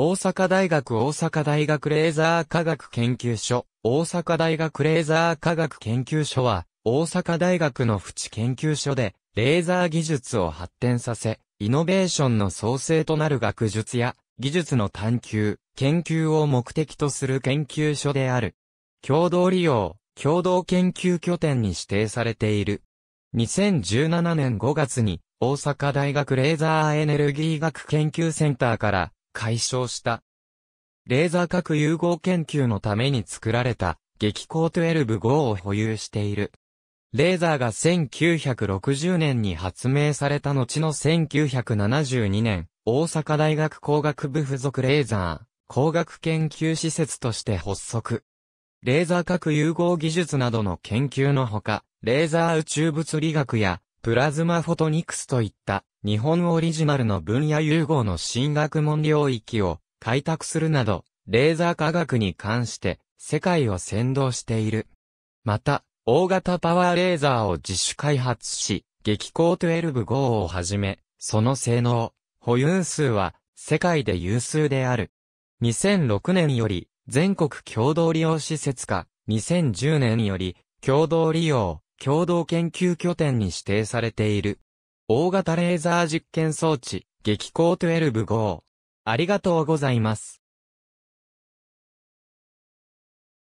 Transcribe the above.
大阪大学大阪大学レーザー科学研究所、大阪大学レーザー科学研究所は、大阪大学の淵研究所で、レーザー技術を発展させ、イノベーションの創生となる学術や、技術の探求、研究を目的とする研究所である。共同利用、共同研究拠点に指定されている。2017年5月に、大阪大学レーザーエネルギー学研究センターから、解消した。レーザー核融合研究のために作られた激光12号を保有している。レーザーが1960年に発明された後の1972年、大阪大学工学部附属レーザー工学研究施設として発足。レーザー核融合技術などの研究のほか、レーザー宇宙物理学やプラズマフォトニクスといった日本オリジナルの分野融合の新学問領域を開拓するなど、レーザー科学に関して世界を先導している。また、大型パワーレーザーを自主開発し、激光12号をはじめ、その性能、保有数は世界で有数である。2006年より全国共同利用施設化、2010年より共同利用、共同研究拠点に指定されている。大型レーザー実験装置、激光12号。ありがとうございます。